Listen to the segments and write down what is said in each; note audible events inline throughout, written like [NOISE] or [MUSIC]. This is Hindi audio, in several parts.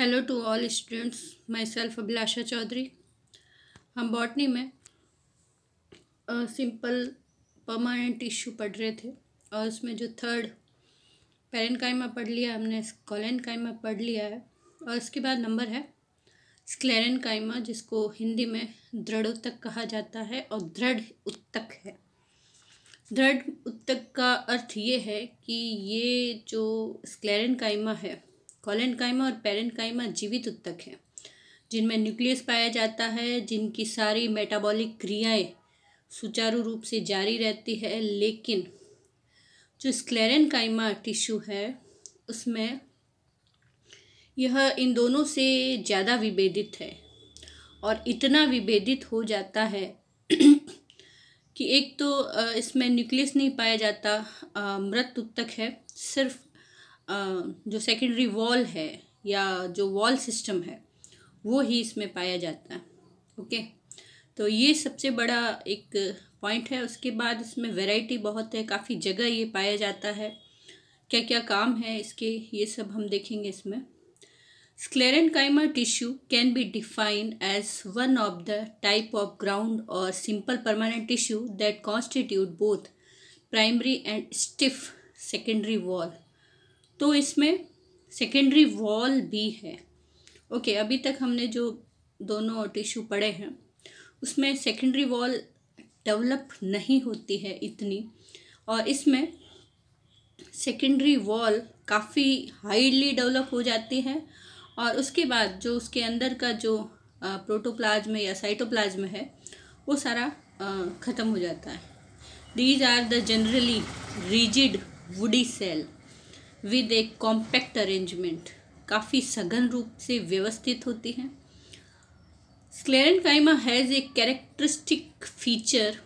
hello to all students myself Abhilasha Chaudhary हम बॉटनी में सिंपल परमानेंट टिश्यू पढ़ रहे थे और उसमें जो थर्ड कायमा पढ़ लिया हमने कायमा पढ़ लिया है और उसके बाद नंबर है स्क्लेरन कायमा जिसको हिंदी में दृढ़ उत्तक कहा जाता है और दृढ़ उत्तक है दृढ़ उत्तक का अर्थ ये है कि ये जो स्क्लेरन कायमा है कॉलेनकाइमा और पेरेनकाइमा जीवित उत्तक हैं जिनमें न्यूक्लियस पाया जाता है जिनकी सारी मेटाबॉलिक क्रियाएं सुचारू रूप से जारी रहती है लेकिन जो स्क्लेरेनकाइमा टिश्यू है उसमें यह इन दोनों से ज़्यादा विभेदित है और इतना विभेदित हो जाता है कि एक तो इसमें न्यूक्लियस नहीं पाया जाता मृत उत्तक है सिर्फ जो सेकेंडरी वॉल है या जो वॉल सिस्टम है वो ही इसमें पाया जाता है ओके तो ये सबसे बड़ा एक पॉइंट है उसके बाद इसमें वैरायटी बहुत है काफ़ी जगह ये पाया जाता है क्या क्या काम है इसके ये सब हम देखेंगे इसमें sclerenchyma tissue can be defined as one of the type of ground और simple permanent tissue that constitute both primary and stiff secondary wall तो इसमें सेकेंडरी वॉल भी है ओके अभी तक हमने जो दोनों टिश्यू पड़े हैं उसमें सेकेंडरी वॉल डेवलप नहीं होती है इतनी और इसमें सेकेंडरी वॉल काफ़ी हाईली डेवलप हो जाती है और उसके बाद जो उसके अंदर का जो प्रोटोप्लाज्म या साइटोप्लाज्म है वो सारा ख़त्म हो जाता है these are the generally rigid woody cell with a compact arrangement काफ़ी सघन रूप से व्यवस्थित होती हैं sclerenchyma has a characteristic feature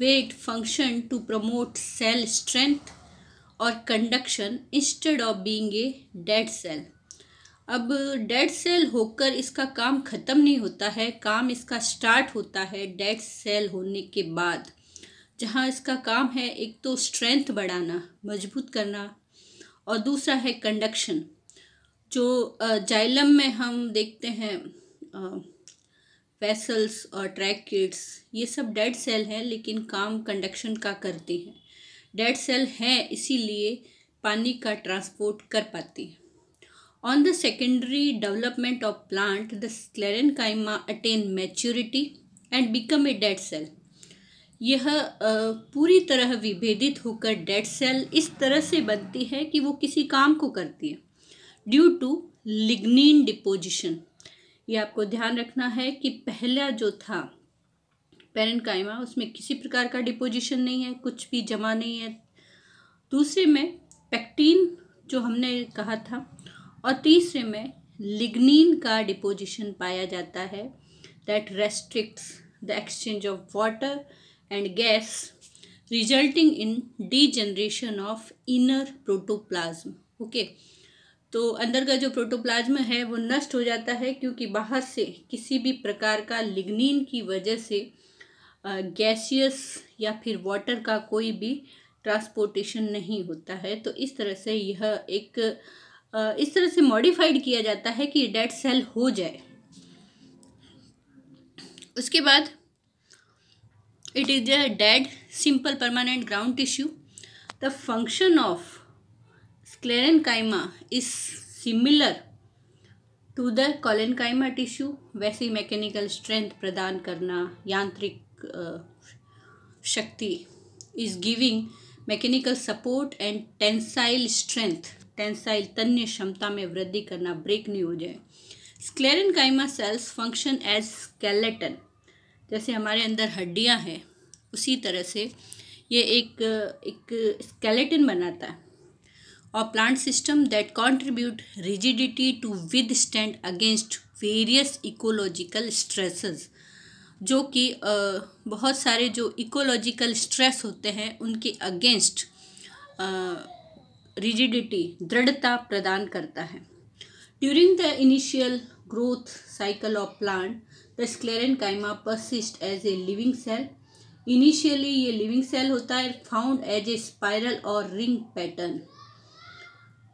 way it function to promote cell strength और conduction instead of being a dead cell अब डेड सेल होकर इसका काम ख़त्म नहीं होता है काम इसका स्टार्ट होता है डेड सेल होने के बाद जहाँ इसका काम है एक तो स्ट्रेंथ बढ़ाना मजबूत करना और दूसरा है कंडक्शन जो जाइलम में हम देखते हैं वेसल्स और ट्रैक किड्स ये सब डेड सेल हैं लेकिन काम कंडक्शन का करती हैं डेड सेल हैं इसीलिए पानी का ट्रांसपोर्ट कर पाती है the secondary development of plant the sclerenchyma attain maturity and become a dead cell यह पूरी तरह विभेदित होकर डेड सेल इस तरह से बनती है कि वो किसी काम को करती है ड्यू टू लिग्निन डिपोजिशन ये आपको ध्यान रखना है कि पहला जो था कायमा उसमें किसी प्रकार का डिपोजिशन नहीं है कुछ भी जमा नहीं है दूसरे में पैक्टीन जो हमने कहा था और तीसरे में लिग्निन का डिपोजिशन पाया जाता है that restrict the exchange of water and gas resulting in degeneration of inner protoplasm okay तो अंदर का जो प्रोटोप्लाज्म है वो नष्ट हो जाता है क्योंकि बाहर से किसी भी प्रकार का लिग्निन की वजह से गैसियस या फिर वाटर का कोई भी ट्रांसपोर्टेशन नहीं होता है तो इस तरह से यह एक इस तरह से मॉडिफाइड किया जाता है कि डेड सेल हो जाए उसके बाद it is a dead simple permanent ground tissue the function of sclerenchyma is similar to the collenchyma tissue वैसी मैकेनिकल स्ट्रेंथ प्रदान करना यांत्रिक शक्ति is giving mechanical support and tensile strength tensile तन्य क्षमता में वृद्धि करना ब्रेक नहीं हो जाए sclerenchyma cells function as skeleton जैसे हमारे अंदर हड्डियाँ हैं उसी तरह से ये एक एक स्केलेटन बनाता है और plant system that contribute rigidity to withstand against various ecological stresses जो कि बहुत सारे जो इकोलॉजिकल स्ट्रेस होते हैं उनके अगेंस्ट रिजिडिटी दृढ़ता प्रदान करता है during the initial growth cycle of plant sclerenchyma persist as a living cell initially ये लिविंग सेल होता है फाउंड एज ए स्पाइरल और रिंग पैटर्न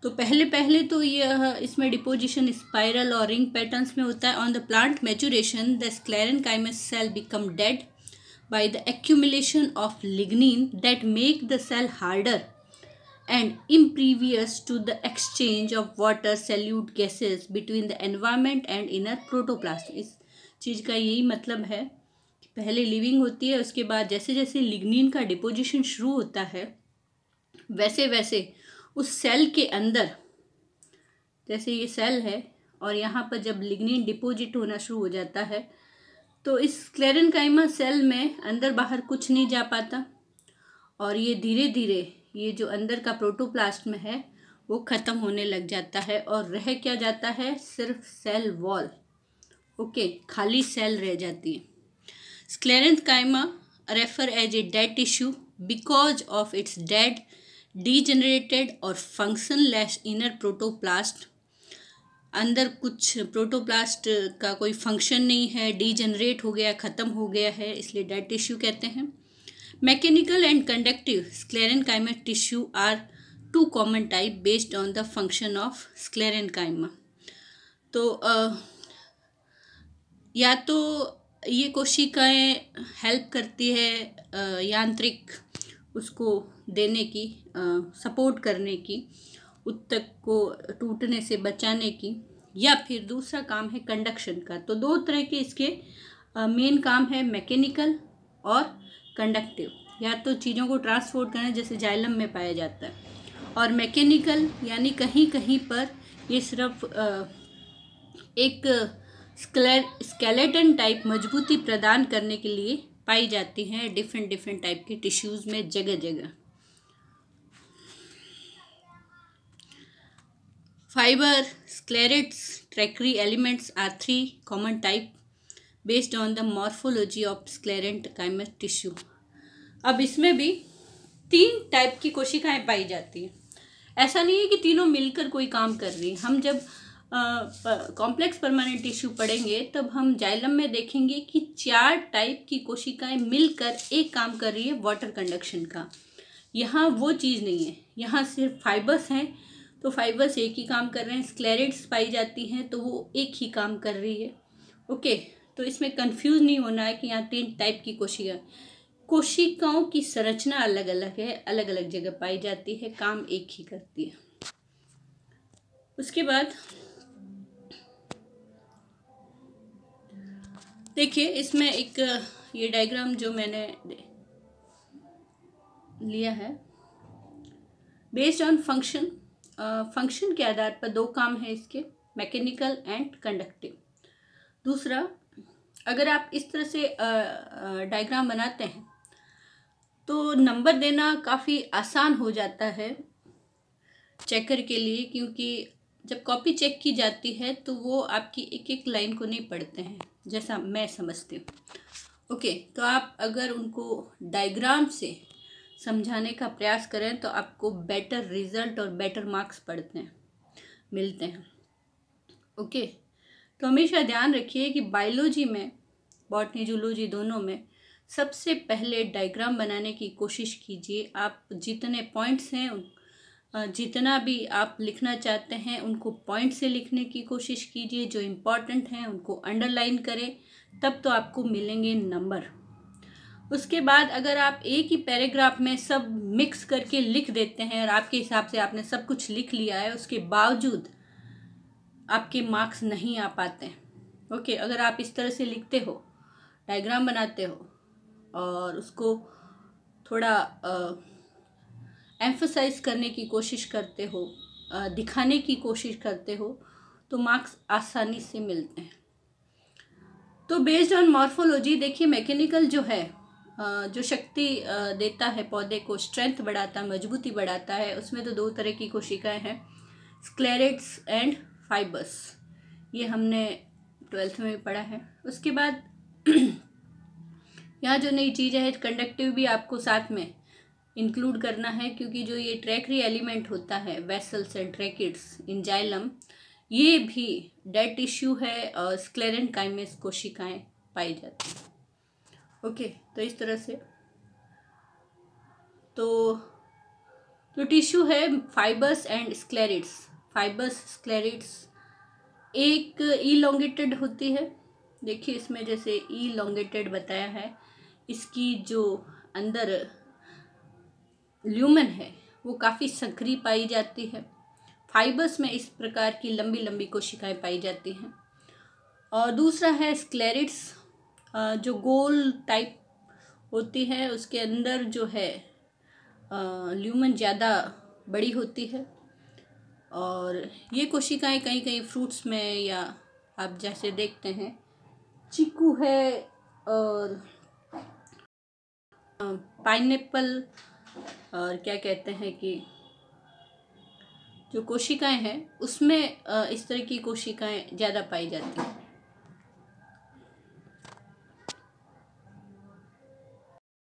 तो पहले पहले तो ये इसमें डिपोजिशन स्पाइरल और रिंग पैटर्न में होता है on the plant maturation the sclerenchymas cell become dead by the accumulation of lignin that make the cell harder and impervious to the exchange of water solute gases between the environment and inner protoplast चीज़ का यही मतलब है कि पहले लिविंग होती है उसके बाद जैसे जैसे लिग्निन का डिपोजिशन शुरू होता है वैसे वैसे उस सेल के अंदर जैसे ये सेल है और यहाँ पर जब लिग्निन डिपोजिट होना शुरू हो जाता है तो इस कायमा सेल में अंदर बाहर कुछ नहीं जा पाता और ये धीरे धीरे ये जो अंदर का प्रोटोप्लास्ट में है वो ख़त्म होने लग जाता है और रह क्या जाता है सिर्फ सेल वॉल ओके खाली सेल रह जाती है sclerenchyma refer as a dead tissue because of its dead degenerated और फंक्शन लेस इनर प्रोटोप्लास्ट अंदर कुछ प्रोटोप्लास्ट का कोई फंक्शन नहीं है डीजनरेट हो गया ख़त्म हो गया है इसलिए डेड टिश्यू कहते हैं mechanical and conductive sclerenchyma tissue are two common type based on the function of sclerenchyma तो uh, या तो ये कोशिकाएं हेल्प करती है यांत्रिक उसको देने की सपोर्ट करने की उत्तक को टूटने से बचाने की या फिर दूसरा काम है कंडक्शन का तो दो तरह के इसके मेन काम है मैकेनिकल और कंडक्टिव या तो चीज़ों को ट्रांसपोर्ट करना जैसे जाइलम में पाया जाता है और मैकेनिकल यानी कहीं कहीं पर ये सिर्फ एक स्केलेटन टाइप मजबूती प्रदान करने के लिए पाई जाती हैं डिफरेंट डिफरेंट टाइप के टिश्यूज़ में जगह जगह fibre sclereids tracheary elements are three common type based on the morphology of sclerenchyma tissue अब इसमें भी तीन टाइप की कोशिकाएं पाई जाती हैं ऐसा नहीं है कि तीनों मिलकर कोई काम कर रही हैं हम जब कॉम्प्लेक्स परमानेंट टिश्यू पढ़ेंगे तब हम जाइलम में देखेंगे कि चार टाइप की कोशिकाएं मिलकर एक काम कर रही है वाटर कंडक्शन का यहाँ वो चीज़ नहीं है यहाँ सिर्फ फाइबर्स हैं तो फाइबर्स एक ही काम कर रहे हैं स्क्लेरिट्स पाई जाती हैं तो वो एक ही काम कर रही है ओके तो इसमें कन्फ्यूज़ नहीं होना है कि यहाँ तीन टाइप की कोशिका कोशिकाओं की संरचना अलग अलग है अलग अलग जगह पाई जाती है काम एक ही करती है उसके बाद देखिए इसमें एक ये डायग्राम जो मैंने लिया है बेस्ड ऑन फंक्शन फंक्शन के आधार पर दो काम है इसके मैकेनिकल एंड कंडक्टिव दूसरा अगर आप इस तरह से डायग्राम बनाते हैं तो नंबर देना काफ़ी आसान हो जाता है चेकर के लिए क्योंकि जब कॉपी चेक की जाती है तो वो आपकी एक एक लाइन को नहीं पढ़ते हैं जैसा मैं समझती हूँ ओके तो आप अगर उनको डायग्राम से समझाने का प्रयास करें तो आपको बेटर रिजल्ट और बेटर मार्क्स पड़ते हैं मिलते हैं ओके तो हमेशा ध्यान रखिए कि बायोलॉजी में बॉटनी जूलॉजी दोनों में सबसे पहले डायग्राम बनाने की कोशिश कीजिए आप जितने पॉइंट्स हैं जितना भी आप लिखना चाहते हैं उनको पॉइंट से लिखने की कोशिश कीजिए जो इम्पॉर्टेंट हैं उनको अंडरलाइन करें तब तो आपको मिलेंगे नंबर उसके बाद अगर आप एक ही पैराग्राफ में सब मिक्स करके लिख देते हैं और आपके हिसाब से आपने सब कुछ लिख लिया है उसके बावजूद आपके मार्क्स नहीं आ पाते हैं ओके अगर आप इस तरह से लिखते हो डायग्राम बनाते हो और उसको थोड़ा आ, एम्फोसाइज करने की कोशिश करते हो दिखाने की कोशिश करते हो तो मार्क्स आसानी से मिलते हैं तो बेस्ड ऑन मॉर्फोलॉजी देखिए मैकेनिकल जो है जो शक्ति देता है पौधे को स्ट्रेंथ बढ़ाता है मजबूती बढ़ाता है उसमें तो दो तरह की कोशिकाएं हैं स्क्लेरिट्स एंड फाइबर्स ये हमने ट्वेल्थ में भी पढ़ा है उसके बाद [CLEARS THROAT] यहाँ जो नई चीज़ें हैं कंडक्टिव भी आपको साथ में इंक्लूड करना है क्योंकि जो ये ट्रैकरी एलिमेंट होता है vessels and tracheids in xylem ये भी डेड टिश्यू है और स्क्लेरन काइमेस कोशिकाएं पाई जाती हैं ओके तो इस तरह से तो जो तो टिश्यू है fibres and sclereids fibres sclereids एक इलोंगेटेड होती है देखिए इसमें जैसे इलोंगेटेड बताया है इसकी जो अंदर ल्यूमन है वो काफ़ी संकरी पाई जाती है फाइबर्स में इस प्रकार की लंबी लंबी कोशिकाएं पाई जाती हैं और दूसरा है स्क्लेरिट्स जो गोल टाइप होती है उसके अंदर जो है ल्यूमन ज़्यादा बड़ी होती है और ये कोशिकाएं कहीं कहीं फ्रूट्स में या आप जैसे देखते हैं चीकू है और पाइनएप्पल और क्या कहते हैं कि जो कोशिकाएं हैं उसमें इस तरह की कोशिकाएं ज़्यादा पाई जाती हैं